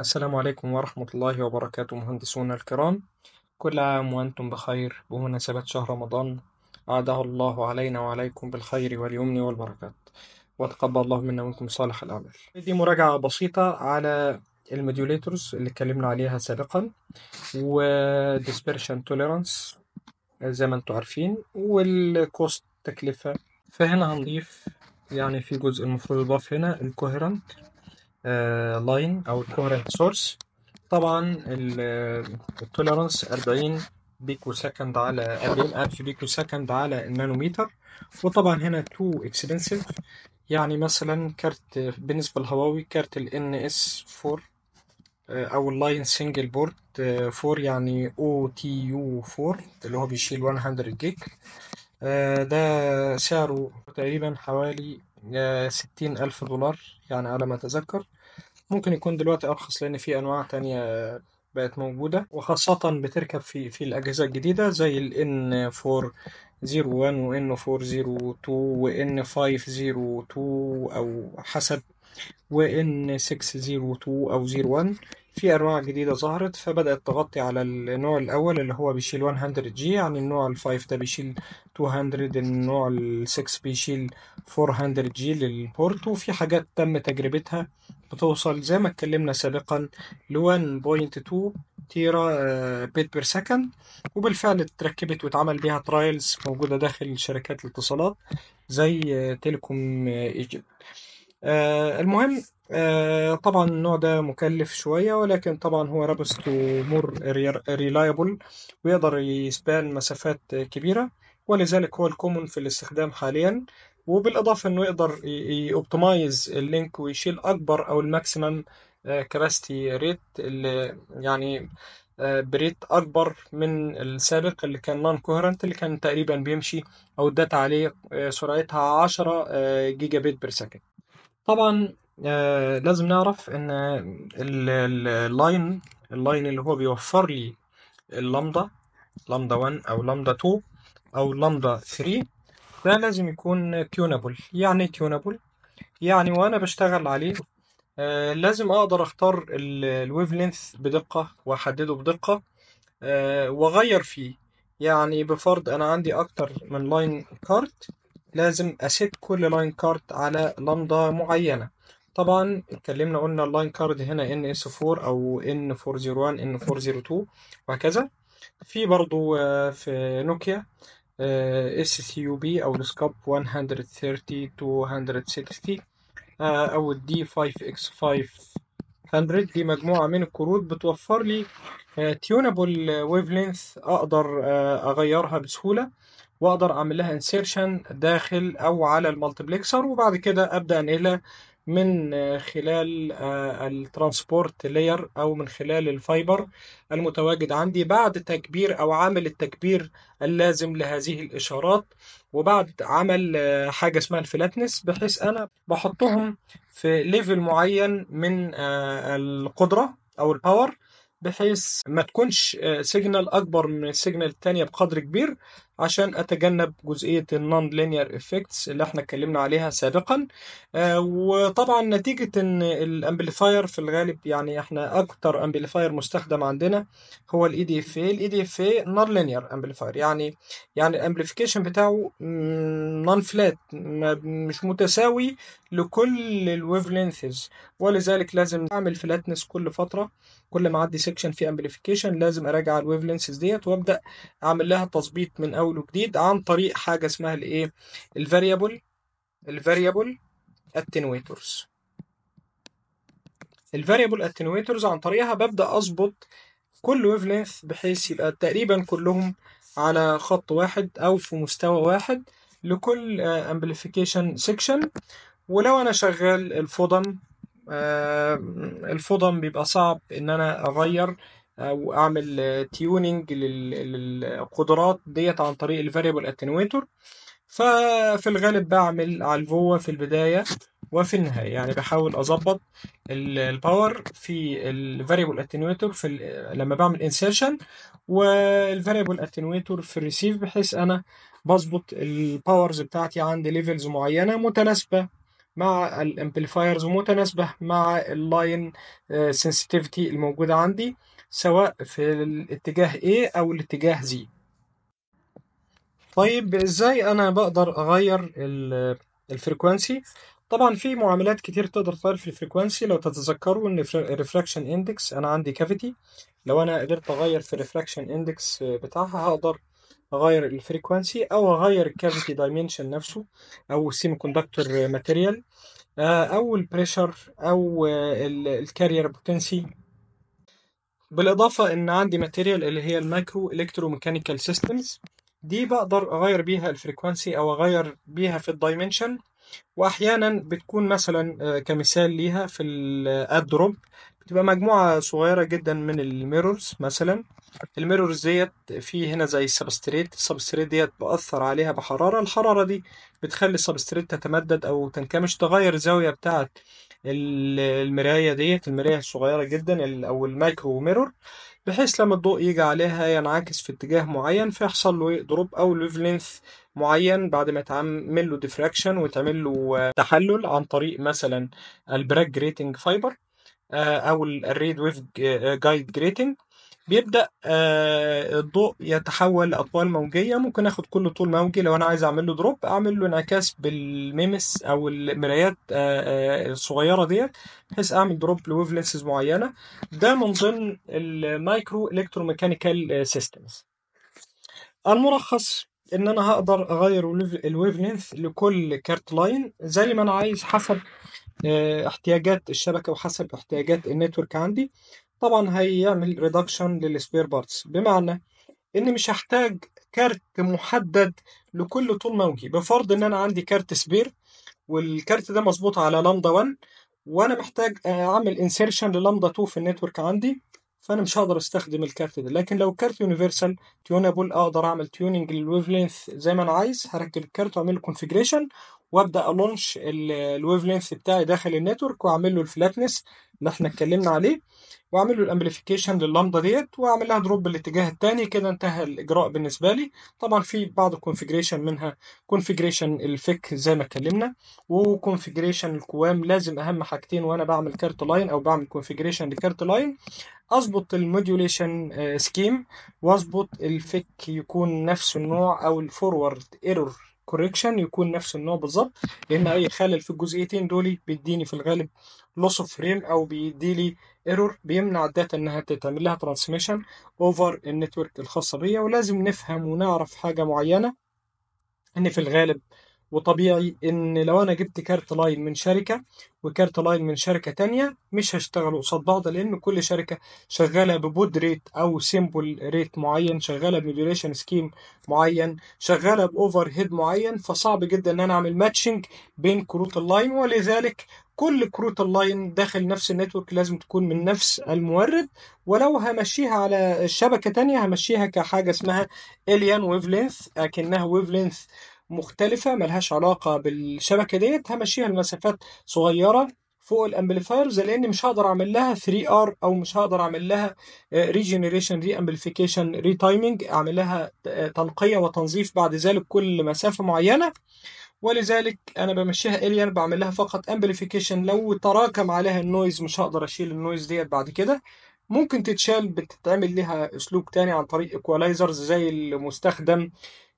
السلام عليكم ورحمة الله وبركاته مهندسونا الكرام كل عام وأنتم بخير بمناسبة شهر رمضان عاده الله علينا وعليكم بالخير واليمن والبركات وتقبل الله منا ومنكم صالح الأعمال دي مراجعة بسيطة على الموديوليتورز اللي اتكلمنا عليها سابقا وديسبرشن توليرانس زي ما انتم عارفين والكوست تكلفة فهنا هنضيف يعني في جزء المفروض يضاف هنا الكوهيرنت لاين آه، او الكورنت سورس طبعا التوليرانس 40 بيكو سكند على 40 الف بيكو سكند على النانوميتر وطبعا هنا تو اكسبنسيف يعني مثلا كارت بالنسبه للهواوي كارت ال ان اس 4 او اللاين سنجل بورد 4 يعني او تي يو 4 اللي هو بيشيل 100 جيج آه، ده سعره تقريبا حوالي آه، ستين ألف دولار يعني على ما أتذكر ممكن يكون دلوقتي أرخص لأن في أنواع تانية بقت موجودة وخاصة بتركب في في الأجهزة الجديدة زي ال N401 و N402 و N502 أو حسب وان 602 او 01 في انواع جديده ظهرت فبدات تغطي على النوع الاول اللي هو بيشيل 100 جي يعني النوع ال5 ده بيشيل 200 النوع ال6 بيشيل 400 جي للبورت وفي حاجات تم تجربتها بتوصل زي ما اتكلمنا سابقا ل 1.2 تيرا بيت بير سكند وبالفعل اتركبت واتعمل بيها ترايلز موجوده داخل شركات الاتصالات زي تيليكوم ايجيبت آه، المهم آه، طبعا النوع ده مكلف شوية ولكن طبعا هو رابست مور ريلايبل ويقدر يسبان مسافات كبيرة ولذلك هو الكومون في الاستخدام حاليا وبالإضافة إنه يقدر يوبتمايز اللينك ويشيل أكبر أو الماكسيمم كاباستي آه، ريت اللي يعني بريت أكبر من السابق اللي كان نون كوهرنت اللي كان تقريبا بيمشي أو الداتا عليه سرعتها 10 جيجا بيت بير سكند طبعًا آه لازم نعرف إن اللاين اللاين اللي هو بيوفر لي اللامدا لامدا 1 أو لامدا 2 أو لامدا 3 ده لازم يكون tunable يعني إيه tunable؟ يعني وأنا بشتغل عليه آه لازم أقدر أختار الويف لينث بدقة وأحدده بدقة آه وأغير فيه، يعني بفرض أنا عندي أكتر من لاين كارت لازم أسيت كل لاين كارد على لمدة معينة طبعا اتكلمنا قلنا اللاين كارد هنا ان اس 4 او ان 401 ان N402 وهكذا في برضو آه، في نوكيا اس سي يو بي او سكوب 130 260 او الدي 5 اكس 500 دي مجموعه من الكروت بتوفر لي تيونابل ويف لينث اقدر آه، اغيرها بسهوله واقدر اعمل لها انسيرشن داخل او على المالتبلكسر وبعد كده ابدا انقلها من خلال آه، الترانسبورت لاير او من خلال الفايبر المتواجد عندي بعد تكبير او عمل التكبير اللازم لهذه الاشارات وبعد عمل آه، حاجه اسمها الفلاتنس بحيث انا بحطهم في ليفل معين من آه، القدره او الباور بحيث ما تكونش سيجنال اكبر من السيجنال الثانيه بقدر كبير عشان اتجنب جزئيه النون لينير افكتس اللي احنا اتكلمنا عليها سابقا آه، وطبعا نتيجه ان الامبليفاير في الغالب يعني احنا اكتر امبليفاير مستخدم عندنا هو الاي دي اف اي الاي دي اف اي نون لينير امبليفاير يعني يعني الامبليفيكيشن بتاعه نون فلات مش متساوي لكل الويف لينثز ولذلك لازم اعمل فلاتنس كل فتره كل ما اعدي سيكشن في امبليفيكيشن لازم اراجع الويف لينثز ديت وابدا اعمل لها تظبيط من اول تحوله جديد عن طريق حاجة اسمها الايه الفاريبل الفاريبل اتنويترز الفاريبل اتنويترز عن طريقها ببدأ أظبط كل ويف لينث بحيث يبقى تقريبا كلهم على خط واحد أو في مستوى واحد لكل امبليفيكيشن آه، سيكشن ولو أنا شغال الفضم آه، الفضم بيبقى صعب إن أنا أغير او اعمل تيونينج آه, للقدرات ديت عن طريق الفاريبل اتنويتور ففي الغالب بعمل على في البدايه وفي النهايه يعني بحاول اظبط الباور في الفاريبل اتنويتور في لما بعمل انسيرشن والفاريبل اتنويتور في الريسيف بحيث انا بظبط الباورز بتاعتي عند ليفلز معينه متناسبه مع الامبليفايرز ومتناسبه مع اللاين آه, سنسيتيفيتي الموجوده عندي سواء في الاتجاه A أو الاتجاه Z طيب ازاي انا بقدر اغير الفريكوانسي طبعا في معاملات كتير تقدر تغير في الفريكوانسي لو تتذكروا ان الريفراكشن اندكس انا عندي كافيتي لو انا قدرت اغير في الريفراكشن اندكس بتاعها هقدر اغير الفريكوانسي او اغير الكافيتي دايمنشن نفسه او السيمي كوندكتور ماتيريال او البريشر او آه، الكارير بوتنسي بالاضافه ان عندي ماتيريال اللي هي المايكرو الكتروميكانيكال سيستمز دي بقدر اغير بيها الفريكوانسي او اغير بيها في الدايمنشن واحيانا بتكون مثلا آه، كمثال ليها في الادروب آه، بتبقى مجموعه صغيره جدا من الميرورز مثلا الميرورز ديت في هنا زي السبستريت السبستريت ديت بأثر عليها بحراره الحراره دي بتخلي السبستريت تتمدد او تنكمش تغير الزاويه بتاعه المرايه ديت المرايه الصغيره جدا او المايكرو ميرور بحيث لما الضوء يجي عليها ينعكس في اتجاه معين فيحصل له إيه؟ دروب او ويف لينث معين بعد ما يتعمل له ديفراكشن ويتعمل له تحلل عن طريق مثلا البراك جريتنج فايبر آه، او الريد ويف جايد جريتنج بيبدا آه، الضوء يتحول لاطوال موجيه ممكن اخد كل طول موجي لو انا عايز اعمل له دروب اعمل له انعكاس بالميمس او المرايات آه، آه، الصغيره ديت بحيث اعمل دروب لويف لينسز معينه ده من ضمن المايكرو الكتروميكانيكال سيستمز الملخص ان انا هقدر اغير الويف لينث لكل كارت لاين زي ما انا عايز حسب احتياجات الشبكه وحسب احتياجات النتورك عندي طبعا هيعمل ريدكشن للسبير بارتس بمعنى ان مش هحتاج كارت محدد لكل طول موجي بفرض ان انا عندي كارت سبير والكارت ده مظبوط على لامدا 1 وانا محتاج اعمل انسيرشن للامدا 2 في النتورك عندي فانا مش هقدر استخدم الكارت ده لكن لو كارت يونيفرسال تيونابل اقدر اعمل تيوننج للويف لينث زي ما انا عايز هركب الكارت واعمل له كونفيجريشن وابدا الونش الويف لينث بتاعي داخل النتورك واعمل له الفلاتنس اللي احنا اتكلمنا عليه واعمل له الامبليفيكيشن لللمضه ديت واعمل لها دروب بالاتجاه الثاني كده انتهى الاجراء بالنسبه لي طبعا في بعض الكونفجريشن منها كونفجريشن الفك زي ما اتكلمنا وكونفجريشن القوام لازم اهم حاجتين وانا بعمل كارت لاين او بعمل كونفجريشن لكارت لاين اظبط الموديوليشن سكيم آه، واظبط الفك يكون نفس النوع او الفورورد ايرور كوريكشن يكون نفس النوع بالظبط لان اي خلل في الجزئيتين دول بيديني في الغالب لوس اوف فريم او بيديلي ايرور بيمنع الداتا انها تتعمل لها ترانسميشن اوفر النتورك الخاصه بيا ولازم نفهم ونعرف حاجه معينه ان في الغالب وطبيعي ان لو انا جبت كارت لاين من شركه وكارت لاين من شركه تانية مش هيشتغلوا قصاد بعض لان كل شركه شغاله ببود ريت او سيمبل ريت معين شغاله بموديوليشن سكيم معين شغاله باوفر هيد معين فصعب جدا ان انا اعمل ماتشنج بين كروت اللاين ولذلك كل كروت اللاين داخل نفس النتورك لازم تكون من نفس المورد ولو همشيها على شبكه تانية همشيها كحاجه اسمها اليان ويف لينث اكنها ويف لينث مختلفة ملهاش علاقة بالشبكة ديت همشيها لمسافات صغيرة فوق الامبليفايرز لان مش هقدر اعمل لها 3 ار او مش هقدر اعمل لها ريجنريشن ري امبليفيكيشن ري تايمينج اعمل لها تنقيه وتنظيف بعد ذلك كل مسافه معينه ولذلك انا بمشيها الين بعمل لها فقط امبليفيكيشن لو تراكم عليها النويز مش هقدر اشيل النويز ديت بعد كده ممكن تتشال بتتعمل لها اسلوب تاني عن طريق ايكوالايزرز زي المستخدم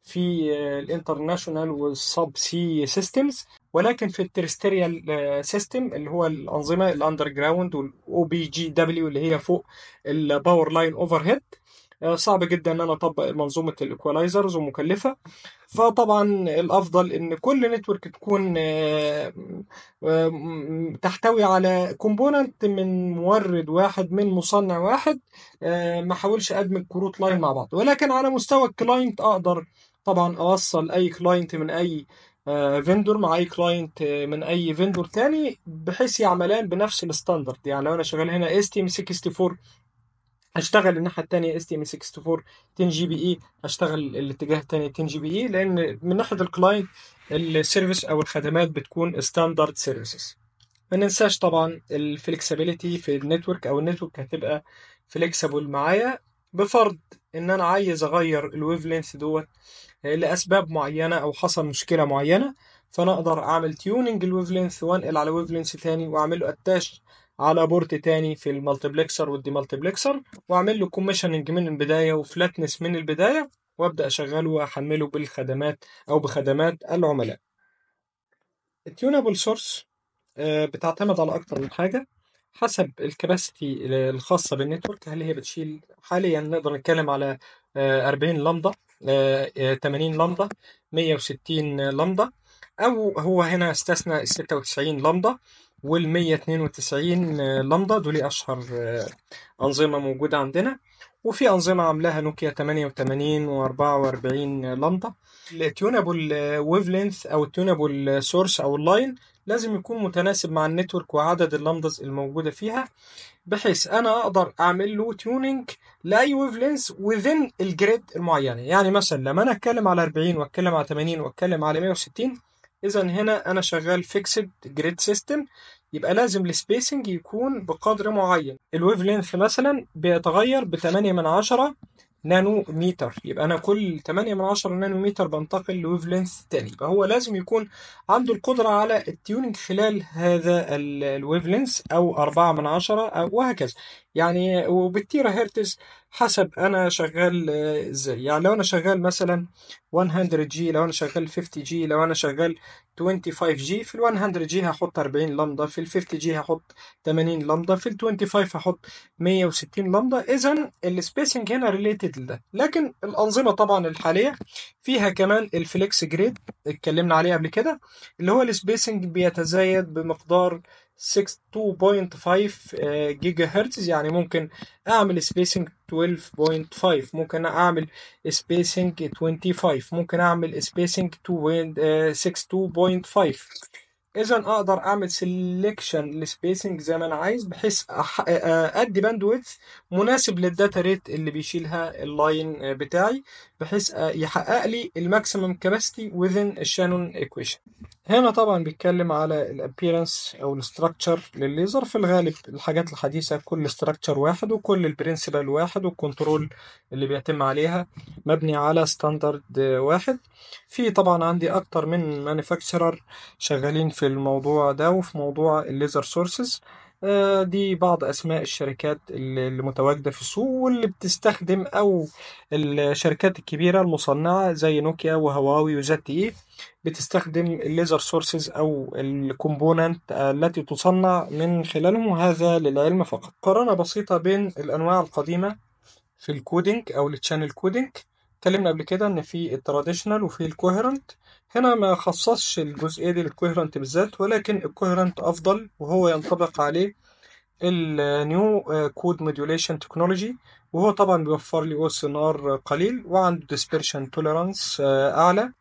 في آه، الانترناشونال والسب سي سيستمز ولكن في التريستريال آه، سيستم اللي هو الانظمه الاندر جراوند والاو بي جي دبليو اللي هي فوق الباور لاين اوفر هيد آه، صعب جدا ان انا اطبق منظومه الايكوالايزرز ومكلفه فطبعا الافضل ان كل نتورك تكون تحتوي على كومبوننت من مورد واحد من مصنع واحد ما احاولش ادمج كروت لاين مع بعض ولكن على مستوى الكلاينت اقدر طبعا اوصل اي كلاينت من اي فيندور مع اي كلاينت من اي فيندور تاني بحيث يعملان بنفس الستاندرد يعني لو انا شغال هنا اس تي ام 64 هشتغل الناحيه الثانيه اس تي ام 64 10 جي بي اي هشتغل الاتجاه الثاني 10 جي بي اي e، لان من ناحيه الكلاينت السيرفيس او الخدمات بتكون ستاندرد سيرفيسز ما ننساش طبعا الفلكسبيليتي في النتورك او النتورك هتبقى فلكسبل معايا بفرض ان انا عايز اغير الويف لينث دوت لاسباب معينه او حصل مشكله معينه فانا اقدر اعمل تيوننج الويف لينث وانقل على ويف لينث واعمل له اتاش على بورت تاني في المالتيبلكسر والدي مالتيبلكسر واعمل له كوميشننج من البدايه وفلاتنس من البدايه وابدا اشغله واحمله بالخدمات او بخدمات العملاء التيونابل آه، سورس بتعتمد على اكتر من حاجه حسب الكباسيتي الخاصه بالنتورك هل هي بتشيل حاليا نقدر نتكلم على 40 آه، لمضه 80 آه، آه، لمبة 160 لمبة أو هو هنا استثنى 96 لمبة وال 192 لمضه دول اشهر آه، انظمه موجوده عندنا وفي انظمه عاملاها نوكيا 88 و44 لمضه التيونابل ويف لينث او التيونابل سورس آه، او اللاين لازم يكون متناسب مع النتورك وعدد اللمضز الموجوده فيها بحيث انا اقدر اعمل له تيوننج لاي ويف لينث within الجريد المعينه يعني مثلا لما انا اتكلم على 40 واتكلم على 80 واتكلم على 160 إذا هنا أنا شغال فيكسد جريد سيستم يبقى لازم السبيسنج يكون بقدر معين الويف لينث مثلا بيتغير ب 8 من 10 نانو متر يبقى انا كل 8 من 10 نانو متر بنتقل لويف لينث تاني يبقى هو لازم يكون عنده القدره على التيوننج خلال هذا الويف لينث او 4 من 10 وهكذا يعني وبالتيرا هرتز حسب انا شغال ازاي آه، يعني لو انا شغال مثلا 100 جي لو انا شغال 50 جي لو انا شغال 25 جي في ال 100 جي هحط 40 لمضه في ال 50 جي هحط 80 لمضه في ال 25 هحط 160 لمضه اذا السبيسنج هنا ريليتد لده لكن الانظمه طبعا الحاليه فيها كمان الفليكس جريد اتكلمنا عليه قبل كده اللي هو السبيسنج بيتزايد بمقدار 2.5 جيجا هرتز يعني ممكن اعمل سبيسنج 12.5 ممكن اعمل سبيسنج 25 ممكن اعمل سبيسنج 62.5 اذا اقدر اعمل سيلكشن لسبيسنج زي ما انا عايز بحيث ادي باندويث مناسب للداتا ريت اللي بيشيلها اللاين بتاعي بحيث يحقق لي الماكسيمم كاباسيتي within الشانون ايكويشن هنا طبعا بيتكلم على الابييرنس او الاستراكشر للليزر في الغالب الحاجات الحديثه كل استراكشر واحد وكل البرنسبل واحد والكنترول اللي بيتم عليها مبني على ستاندرد واحد في طبعا عندي اكتر من مانيفاكتشرر شغالين في الموضوع ده وفي موضوع الليزر سورسز آه، دي بعض اسماء الشركات اللي متواجده في السوق واللي بتستخدم او الشركات الكبيره المصنعه زي نوكيا وهواوي وزد اي بتستخدم الليزر سورسز او الكومبوننت التي تصنع من خلالهم وهذا للعلم فقط قارنه بسيطه بين الانواع القديمه في الكودينج او التشانل كودينج اتكلمنا قبل كده ان في التراديشنال وفي الكوهرنت هنا ما خصصش الجزئية دي للكوهرنت بالذات ولكن الكوهرنت أفضل وهو ينطبق عليه النيو كود موديوليشن تكنولوجي وهو طبعا بيوفر لي او اس ان ار قليل وعنده ديسبيرشن توليرانس آه، اعلى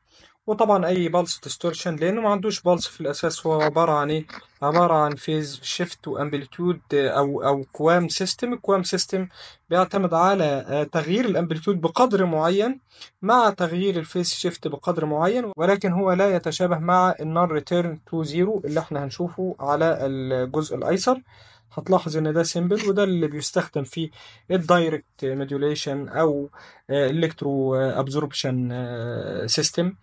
وطبعا اي بالس ديستورشن لانه ما عندوش بالس في الاساس هو عباره عن ايه عباره عن فيز شيفت وامبليتود او او كوام سيستم الكوام سيستم بيعتمد على آه، تغيير الامبليتود بقدر معين مع تغيير الفيز شيفت بقدر معين ولكن هو لا يتشابه مع النون ريتيرن تو زيرو اللي احنا هنشوفه على الجزء الايسر هتلاحظ ان ده سيمبل وده اللي بيستخدم في الدايركت مودوليشن او الكترو ابزوربشن سيستم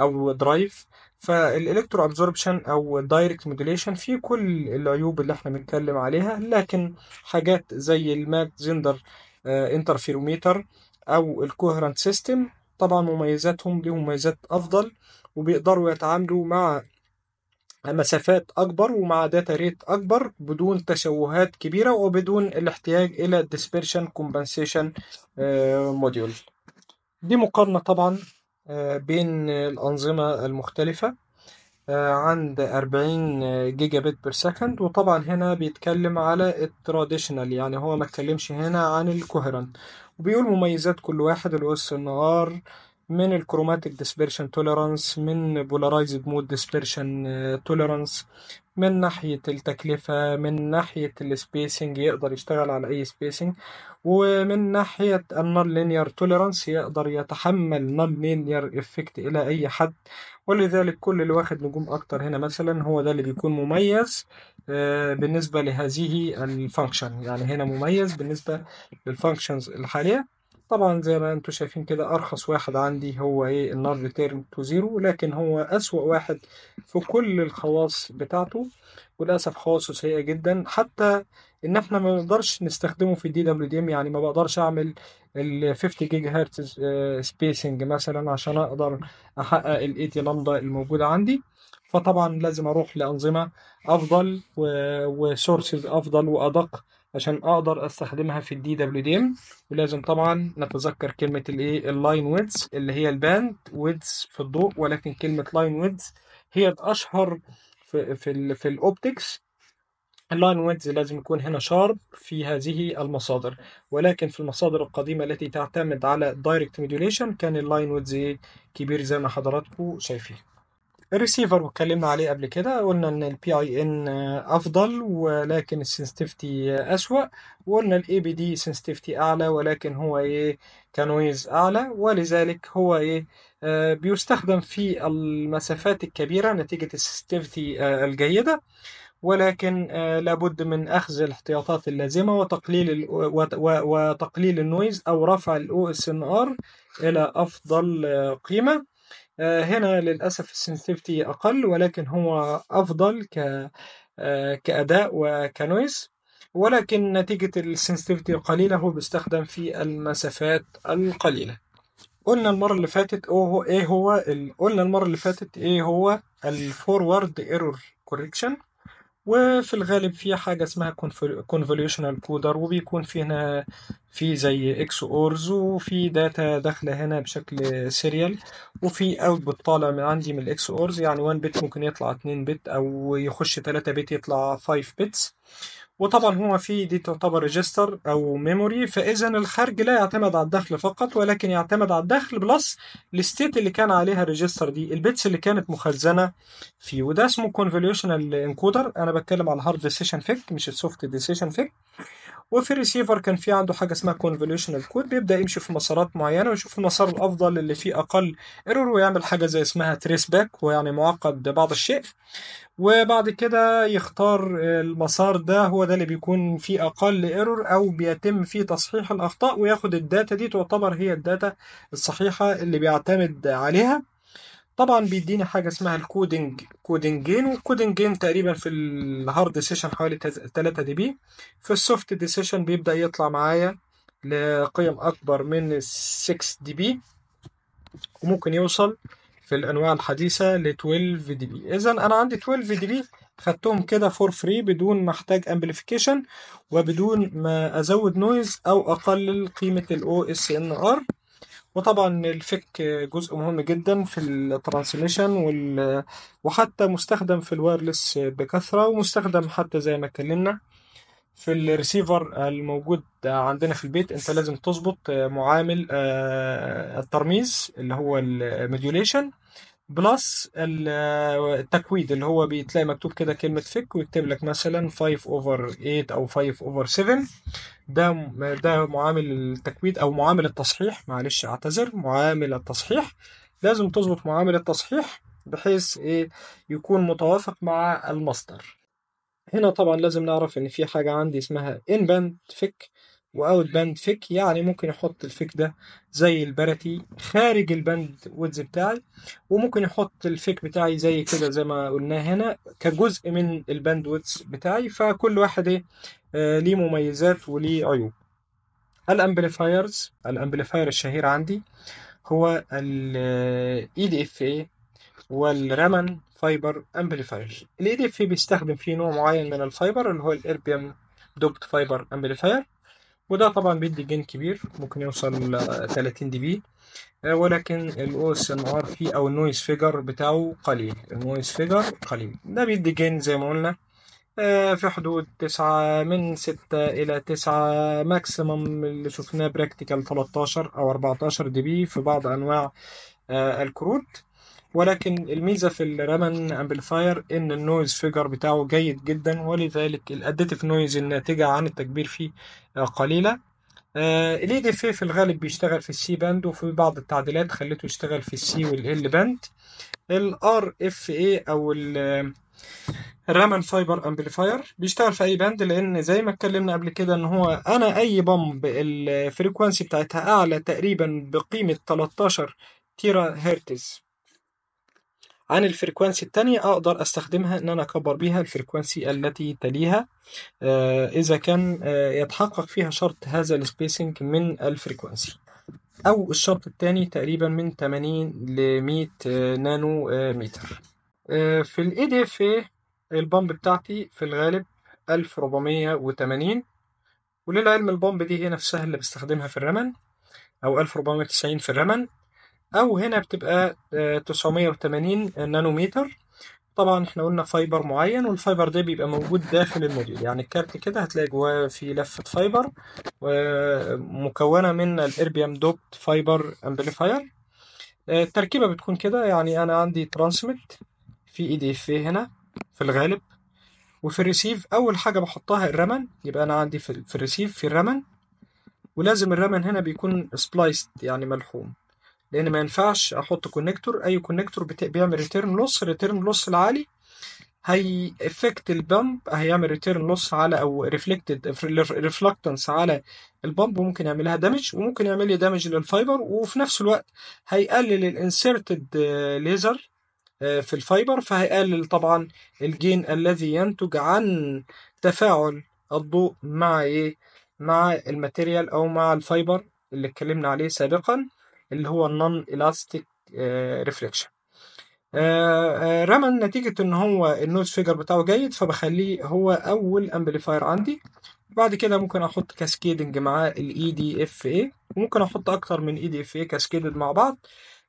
او درايف فالالكترو ابزوربشن او الدايركت موديليشن فيه كل العيوب اللي احنا بنتكلم عليها لكن حاجات زي الماك زندر انترفيروميتر او الكوهرنت سيستم طبعا مميزاتهم ليهم مميزات افضل وبيقدروا يتعاملوا مع مسافات اكبر ومع داتا ريت اكبر بدون تشوهات كبيره وبدون الاحتياج الى ديسبيرشن كومبنسيشن موديول دي مقارنه طبعا آه، بين الأنظمة المختلفة آه، عند 40 جيجا بت بير سكند وطبعا هنا بيتكلم على التراديشنال يعني هو ما اتكلمش هنا عن الكوهرنت وبيقول مميزات كل واحد الأس النهار من الكروماتيك ديسبيرشن توليرانس من بولارايزد مود ديسبيرشن توليرانس من ناحية التكلفة من ناحية السبيسنج يقدر يشتغل على أي سبيسنج ومن ناحية النون لينير توليرانس يقدر يتحمل نون لينير افكت إلى أي حد ولذلك كل اللي واخد نجوم أكتر هنا مثلا هو ده اللي بيكون مميز آه، بالنسبة لهذه الفانكشن يعني هنا مميز بالنسبة للفانكشنز الحالية طبعا زي ما انتم شايفين كده ارخص واحد عندي هو ايه النار ريتيرن تو زيرو لكن هو اسوأ واحد في كل الخواص بتاعته وللاسف خواصه سيئه جدا حتى ان احنا ما نقدرش نستخدمه في الدي دبليو دي ام يعني ما بقدرش اعمل ال 50 جيجا هرتز سبيسنج مثلا عشان اقدر احقق الاي 80 لامدا الموجوده عندي فطبعا لازم اروح لانظمه افضل وسورسز افضل وادق عشان اقدر استخدمها في الدي دبليو دي ولازم طبعا نتذكر كلمه الايه اللاين ويدز اللي هي الباند ويدز في الضوء ولكن كلمه لاين ويدز هي الاشهر في في, في الاوبتكس اللاين ويدز لازم يكون هنا شارب في هذه المصادر ولكن في المصادر القديمة التي تعتمد على دايركت ميدوليشن كان اللاين ويدز كبير زي ما حضراتكم شايفين الريسيفر واتكلمنا عليه قبل كده قلنا ان البي اي ان افضل ولكن السنسيتيفيتي اسوا وقلنا الاي بي دي سنسيتيفيتي اعلى ولكن هو ايه كنويز اعلى ولذلك هو ايه آه بيستخدم في المسافات الكبيره نتيجه السنسيتيفيتي آه الجيده ولكن آه لابد من اخذ الاحتياطات اللازمه وتقليل وتقليل النويز او رفع الاو اس ان ار الى افضل آه، قيمه آه، هنا للأسف السنسيفتي أقل ولكن هو أفضل ك آه، كأداء وكنويز ولكن نتيجة السنسيفتي القليلة هو بيستخدم في المسافات القليلة قلنا المرة اللي فاتت ايه هو قلنا المرة اللي فاتت ايه هو الفورورد ايرور كوريكشن وفي الغالب في حاجة اسمها convolutional كودر وبيكون فيها في زي اكس اورز وفي داتا داخله هنا بشكل سيريال وفي اوتبوت طالع من عندي من الاكس اورز يعني 1 بت ممكن يطلع 2 بت او يخش 3 بت يطلع 5 بتس وطبعا هو في دي تعتبر ريجستر او ميموري فاذا الخارج لا يعتمد على الدخل فقط ولكن يعتمد على الدخل بلس الستيت اللي كان عليها الريجستر دي البيتس اللي كانت مخزنه فيه وده اسمه كونفوليوشنال انكودر انا بتكلم على الهارد ديسيشن فيك مش السوفت ديسيشن فيك وفي الريسيفر كان في عنده حاجه اسمها كونفوليوشنال كود بيبدا يمشي في مسارات معينه ويشوف المسار الافضل اللي فيه اقل ايرور ويعمل حاجه زي اسمها تريس باك ويعني معقد بعض الشيء وبعد كده يختار المسار ده هو ده اللي بيكون فيه اقل ايرور او بيتم فيه تصحيح الاخطاء وياخد الداتا دي تعتبر هي الداتا الصحيحه اللي بيعتمد عليها طبعا بيديني حاجه اسمها الكودنج كودنجين والكودنجين تقريبا في الهارد سيشن حوالي 3 دي بي في السوفت دي سيشن بيبدا يطلع معايا لقيم اكبر من 6 دي بي وممكن يوصل في الانواع الحديثه ل 12 دي بي اذا انا عندي 12 دي بي خدتهم كده فور فري بدون ما احتاج امبليفيكيشن وبدون ما ازود نويز او اقلل قيمه الاو اس ان ار وطبعا الفك جزء مهم جدا في الترانسميشن وال... وحتى مستخدم في الوايرلس بكثرة ومستخدم حتى زي ما اتكلمنا في الريسيفر الموجود عندنا في البيت انت لازم تظبط معامل آه، الترميز اللي هو الموديوليشن بلس التكويد اللي هو بتلاقي مكتوب كده كلمة فك ويكتب لك مثلا 5 over 8 أو 5 over 7 ده ده معامل التكويد أو معامل التصحيح معلش أعتذر معامل التصحيح لازم تظبط معامل التصحيح بحيث إيه يكون متوافق مع المصدر هنا طبعا لازم نعرف إن في حاجة عندي اسمها inbound فك واوت باند فيك يعني ممكن يحط الفيك ده زي الباراتي خارج البند ويدز بتاعي وممكن يحط الفيك بتاعي زي كده زي ما قلنا هنا كجزء من البند ويدز بتاعي فكل واحد ايه آه ليه مميزات وليه عيوب الامبليفايرز الامبليفاير الشهير عندي هو ال اي والرامن فايبر امبليفاير دي اف اي بيستخدم فيه نوع معين من الفايبر اللي هو الاربيوم دوبت فايبر امبليفاير وده طبعا بيدي جين كبير ممكن يوصل ل 30 دي بي ولكن الاو اس ام ار فيه او النويز فيجر بتاعه قليل النويز فيجر قليل ده بيدي جين زي ما قلنا في حدود تسعة من ستة إلى تسعة ماكسيمم اللي شفناه براكتيكال 13 أو 14 دي بي في بعض أنواع الكروت ولكن الميزة في الرامن امبليفاير ان النويز فيجر بتاعه جيد جدا ولذلك الاديتيف نويز الناتجة عن التكبير فيه آه، قليلة الاي دي في في الغالب بيشتغل في السي باند وفي بعض التعديلات خليته يشتغل في السي والال باند الار اف اي او الرامن فايبر امبليفاير بيشتغل في اي باند لان زي ما اتكلمنا قبل كده ان هو انا اي بامب الفريكوانسي بتاعتها اعلى تقريبا بقيمه 13 تيرا هرتز عن الفريكوانسي التانية أقدر أستخدمها إن أنا أكبر بيها الفريكوانسي التي تليها آه، إذا كان آه، يتحقق فيها شرط هذا السبيسنج من الفريكوانسي أو الشرط التاني تقريبا من 80 ل 100 آه، نانو متر في الـ في البامب بتاعتي في الغالب 1480 وللعلم البامب دي هي نفسها اللي بستخدمها في الرمن أو 1490 في الرمن او هنا بتبقى 980 آه، نانومتر طبعا احنا قلنا فايبر معين والفايبر ده بيبقى موجود داخل الموديول يعني الكارت كده هتلاقي جواه في لفه فايبر آه، مكونه من الاربيام دوبت فايبر امبليفاير آه، التركيبه بتكون كده يعني انا عندي ترانسميت في اي دي اف إيه هنا في الغالب وفي الريسيف اول حاجه بحطها الرمن يبقى انا عندي في الريسيف في الرمن ولازم الرمن هنا بيكون سبلايست يعني ملحوم لان ما ينفعش احط كونكتور اي كونكتور بيعمل ريتيرن لوس ريتيرن لوس العالي هي افكت البامب هيعمل ريتيرن لوس على او ريفلكتد ريفلكتنس على البامب وممكن يعملها دامج وممكن يعمل لي دامج للفايبر وفي نفس الوقت هيقلل الانسيرتد آه، ليزر في الفايبر فهيقلل طبعا الجين الذي ينتج عن تفاعل الضوء مع ايه مع الماتيريال او مع الفايبر اللي اتكلمنا عليه سابقا اللي هو النون الاستيك ريفليكشن رمى نتيجة ان هو النوز فيجر بتاعه جيد فبخليه هو اول امبليفاير عندي بعد كده ممكن احط كاسكيدنج معاه الاي دي اف اي وممكن احط اكتر من اي دي اف اي كاسكيدد مع بعض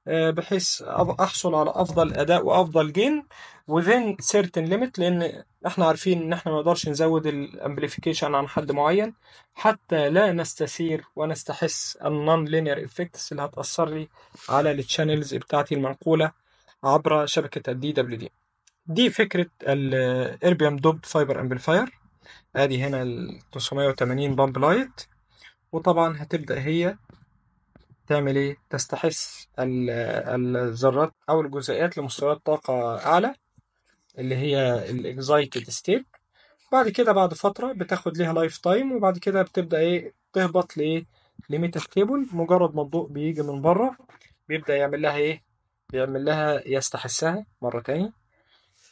آه، بحيث احصل على افضل اداء وافضل جين within certain limit لان احنا عارفين ان احنا ما نقدرش نزود الامبليفيكيشن عن حد معين حتى لا نستثير ونستحس النون لينير افكتس اللي هتاثر لي على التشانلز بتاعتي المنقوله عبر شبكه الدي دبليو دي دي فكره الايربيوم دوب فايبر امبليفاير ادي هنا ال 980 بامب لايت وطبعا هتبدا هي تعمل ايه تستحث الذرات او الجزيئات لمستويات طاقه اعلى اللي هي الاكزايتد ستيت بعد كده بعد فتره بتاخد ليها لايف تايم وبعد كده بتبدا ايه تهبط لايه لميتا ستيبل مجرد ما الضوء بيجي من بره بيبدا يعمل لها ايه بيعمل لها يستحثها مره تاني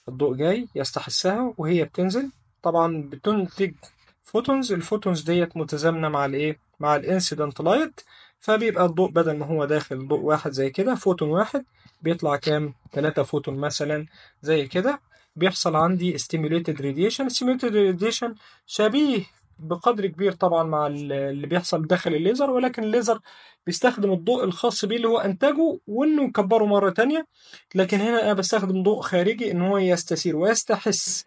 الضوء جاي يستحثها وهي بتنزل طبعا بتنتج فوتونز الفوتونز ديت متزامنه مع الايه مع الانسيدنت لايت فبيبقى الضوء بدل ما هو داخل ضوء واحد زي كده فوتون واحد بيطلع كام ثلاثة فوتون مثلا زي كده بيحصل عندي stimulated radiation stimulated radiation شبيه بقدر كبير طبعا مع اللي بيحصل داخل الليزر ولكن الليزر بيستخدم الضوء الخاص بيه اللي هو انتاجه وانه يكبره مره تانية لكن هنا انا بستخدم ضوء خارجي ان هو يستثير ويستحس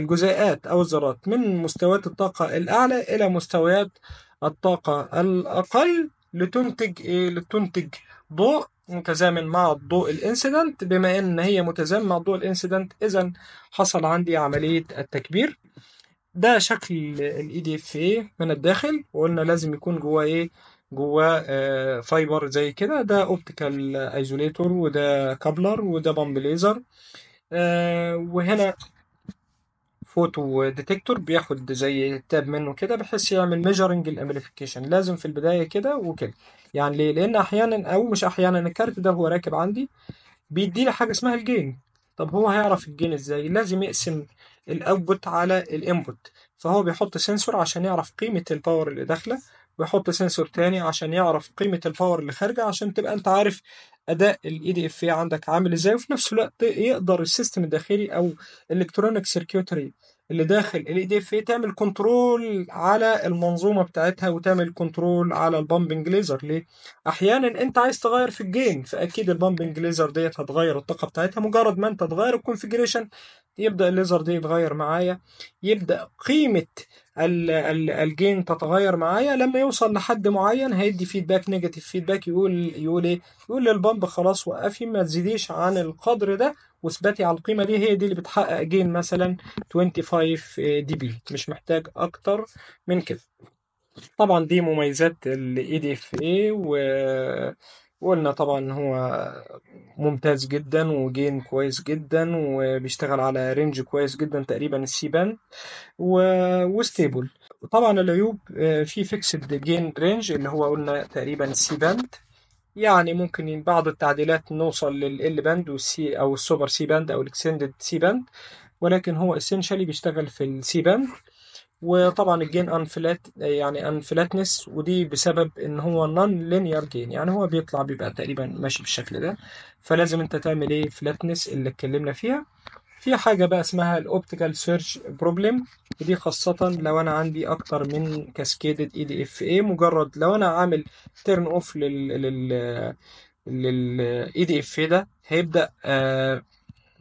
الجزيئات او الذرات من مستويات الطاقه الاعلى الى مستويات الطاقة الأقل لتنتج إيه؟ لتنتج ضوء متزامن مع الضوء الانسيدنت بما ان هي متزامن مع الضوء الانسيدنت اذا حصل عندي عمليه التكبير ده شكل الاي دي اف اي من الداخل وقلنا لازم يكون جواه ايه جواه آه، فايبر زي كده ده اوبتيكال ايزوليتور وده كابلر وده بامب ليزر آه، وهنا فوتو ديتكتور بياخد زي تاب منه كده بحيث يعمل ميجرنج الامبليفيكيشن لازم في البدايه كده وكده يعني ليه لان احيانا او مش احيانا الكارت ده هو راكب عندي بيديني حاجه اسمها الجين طب هو هيعرف الجين ازاي لازم يقسم الاوتبوت على الانبوت فهو بيحط سنسور عشان يعرف قيمه الباور اللي داخله ويحط سنسور تاني عشان يعرف قيمة الباور اللي خارجة عشان تبقى انت عارف اداء الاي e دي اف عندك عامل ازاي وفي نفس الوقت يقدر السيستم الداخلي او الالكترونيك سيركيوتري اللي داخل الاي e دي اف تعمل كنترول على المنظومه بتاعتها وتعمل كنترول على البامبنج ليزر ليه احيانا انت عايز تغير في الجين فاكيد البامبنج ليزر ديت هتغير الطاقه بتاعتها مجرد ما انت تغير الكونفيجريشن يبدأ الليزر دي يتغير معايا يبدأ قيمة الجين تتغير معايا لما يوصل لحد معين هيدي فيدباك نيجاتيف فيدباك يقول يقول ايه يقول للبمب خلاص وقفي ما تزيديش عن القدر ده واثبتي على القيمه دي هي دي اللي بتحقق جين مثلا 25 دي بي مش محتاج اكتر من كده طبعا دي مميزات الاي دي اف اي و وقلنا طبعا هو ممتاز جدا وجين كويس جدا وبيشتغل على رينج كويس جدا تقريبا السي باند وستيبل طبعا العيوب آه، في فيكسد جين رينج اللي هو قلنا تقريبا السي باند يعني ممكن بعض التعديلات نوصل للال باند والسي او السوبر سي باند او الاكستندد سي باند ولكن هو اسينشالي بيشتغل في السي باند وطبعا الجين انفلات يعني انفلاتنس ودي بسبب ان هو نون لينير جين يعني هو بيطلع بيبقى تقريبا ماشي بالشكل ده فلازم انت تعمل ايه فلاتنس اللي اتكلمنا فيها في حاجة بقى اسمها الاوبتيكال سيرش بروبلم ودي خاصة لو انا عندي اكتر من كاسكيدة اي دي اف اي مجرد لو انا عامل تيرن اوف لل لل لل اي دي اف ده هيبدأ آه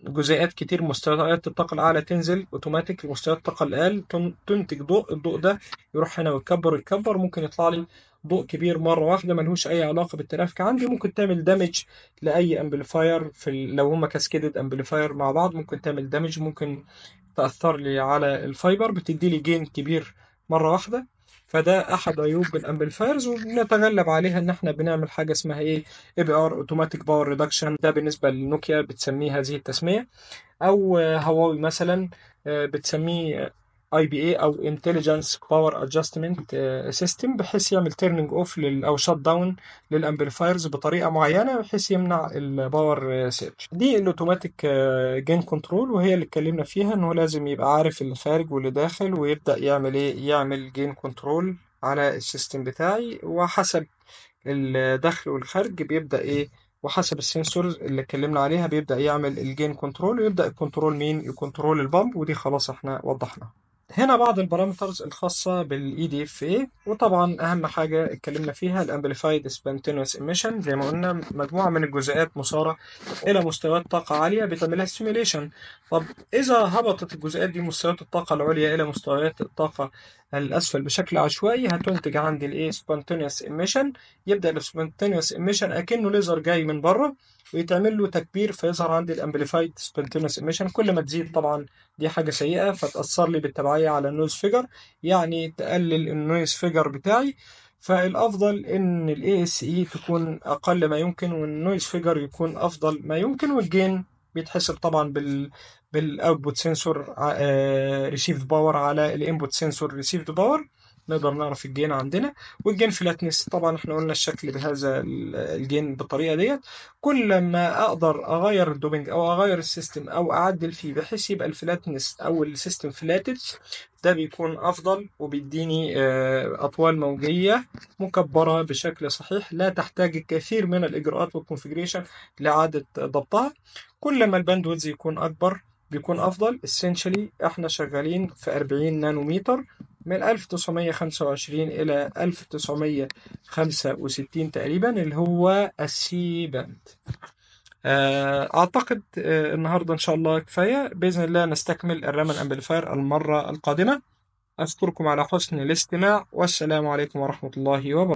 جزيئات كتير مستويات الطاقة الأعلى تنزل أوتوماتيك لمستويات الطاقة الأقل تنتج ضوء الضوء ده يروح هنا ويكبر ويكبر ممكن يطلع لي ضوء كبير مرة واحدة ملهوش أي علاقة بالترافيك عندي ممكن تعمل دامج لأي أمبليفاير في لو هما كاسكيدد أمبليفاير مع بعض ممكن تعمل دامج ممكن تأثر لي على الفايبر بتدي لي جين كبير مرة واحدة فده احد عيوب الامبليفايرز وبنتغلب عليها ان احنا بنعمل حاجه اسمها ايه اي بي ار اوتوماتيك باور ريدكشن ده بالنسبه لنوكيا بتسميه هذه التسميه او هواوي مثلا آه، بتسميه اي بي اي او انتليجنس باور ادجستمنت سيستم بحيث يعمل تيرنينج اوف او شات داون للامبليفايرز بطريقه معينه بحيث يمنع الباور سيرج uh, دي الاوتوماتيك جين كنترول وهي اللي اتكلمنا فيها ان هو لازم يبقى عارف اللي خارج واللي داخل ويبدا يعمل ايه يعمل جين كنترول على السيستم بتاعي وحسب الدخل والخرج بيبدا ايه وحسب السنسورز اللي اتكلمنا عليها بيبدا يعمل الجين كنترول ويبدا الكنترول مين يكنترول البامب ودي خلاص احنا وضحناها هنا بعض البارامترز الخاصة بالـ دي e اف اي وطبعا اهم حاجة اتكلمنا فيها الـ Amplified Spontaneous Emission زي ما قلنا مجموعة من الجزيئات مصارة الى مستويات طاقة عالية بتعمل لها Simulation طب اذا هبطت الجزيئات دي مستويات الطاقة العليا الى مستويات الطاقة الاسفل بشكل عشوائي هتنتج عندي الايه Spontaneous Emission يبدا Spontaneous Emission اكنه ليزر جاي من بره ويتعمل له تكبير فيظهر عندي الامبليفايد سبونتينوس ايميشن كل ما تزيد طبعا دي حاجه سيئه فتاثر لي بالتبعيه على النويز فيجر يعني تقلل النويز فيجر بتاعي فالافضل ان الاي اس اي e تكون اقل ما يمكن والنويز فيجر يكون افضل ما يمكن والجين بيتحسب طبعا بال بالاوتبوت سنسور ريسيفد باور على الانبوت سنسور ريسيفد باور نقدر نعرف الجين عندنا والجين فلاتنس طبعا احنا قلنا الشكل بهذا الجين بالطريقه ديت كل ما اقدر اغير الدوبنج او اغير السيستم او اعدل فيه بحيث يبقى الفلاتنس او السيستم فلاتت ده بيكون افضل وبيديني آه، اطوال موجيه مكبره بشكل صحيح لا تحتاج الكثير من الاجراءات والكونفجريشن لاعاده ضبطها كل ما الباندويدز يكون اكبر بيكون افضل essentially احنا شغالين في 40 نانومتر من 1925 إلى 1965 تقريبا اللي هو السي باند آه، أعتقد آه، النهاردة إن شاء الله كفاية بإذن الله نستكمل الرامن أمبليفاير المرة القادمة أشكركم على حسن الاستماع والسلام عليكم ورحمة الله وبركاته